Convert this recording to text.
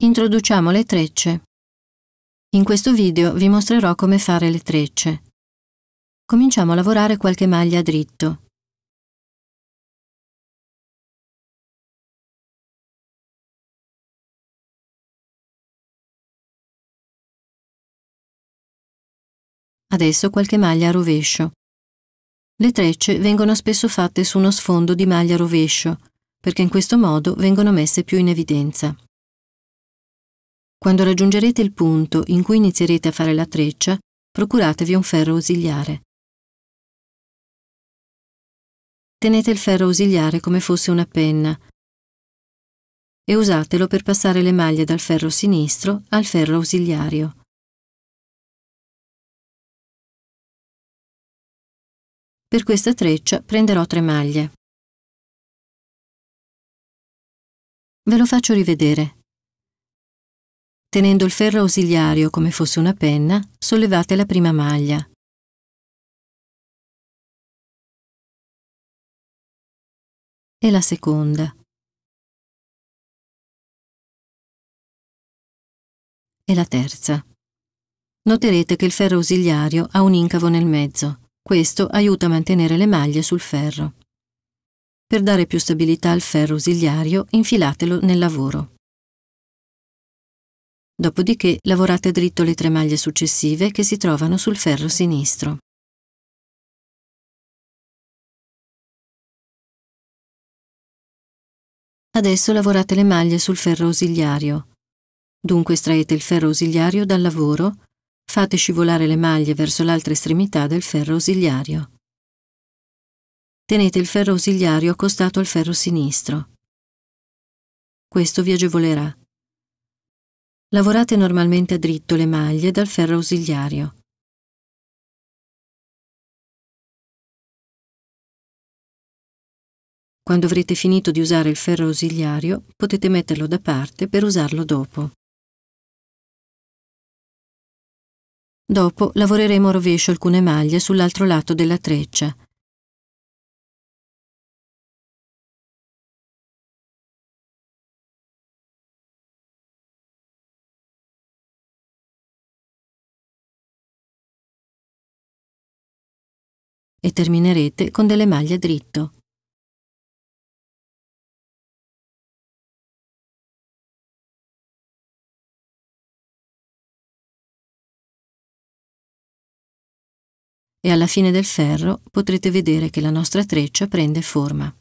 Introduciamo le trecce. In questo video vi mostrerò come fare le trecce. Cominciamo a lavorare qualche maglia dritto. Adesso qualche maglia a rovescio. Le trecce vengono spesso fatte su uno sfondo di maglia rovescio, perché in questo modo vengono messe più in evidenza. Quando raggiungerete il punto in cui inizierete a fare la treccia, procuratevi un ferro ausiliare. Tenete il ferro ausiliare come fosse una penna e usatelo per passare le maglie dal ferro sinistro al ferro ausiliario. Per questa treccia prenderò tre maglie. Ve lo faccio rivedere tenendo il ferro ausiliario come fosse una penna, sollevate la prima maglia. E la seconda. E la terza. Noterete che il ferro ausiliario ha un incavo nel mezzo. Questo aiuta a mantenere le maglie sul ferro. Per dare più stabilità al ferro ausiliario, infilatelo nel lavoro. Dopodiché lavorate dritto le tre maglie successive che si trovano sul ferro sinistro. Adesso lavorate le maglie sul ferro ausiliario. Dunque estraete il ferro ausiliario dal lavoro, fate scivolare le maglie verso l'altra estremità del ferro ausiliario. Tenete il ferro ausiliario accostato al ferro sinistro. Questo vi agevolerà lavorate normalmente a dritto le maglie dal ferro ausiliario. Quando avrete finito di usare il ferro ausiliario, potete metterlo da parte per usarlo dopo. Dopo lavoreremo a rovescio alcune maglie sull'altro lato della treccia, e terminerete con delle maglie dritto. E alla fine del ferro potrete vedere che la nostra treccia prende forma.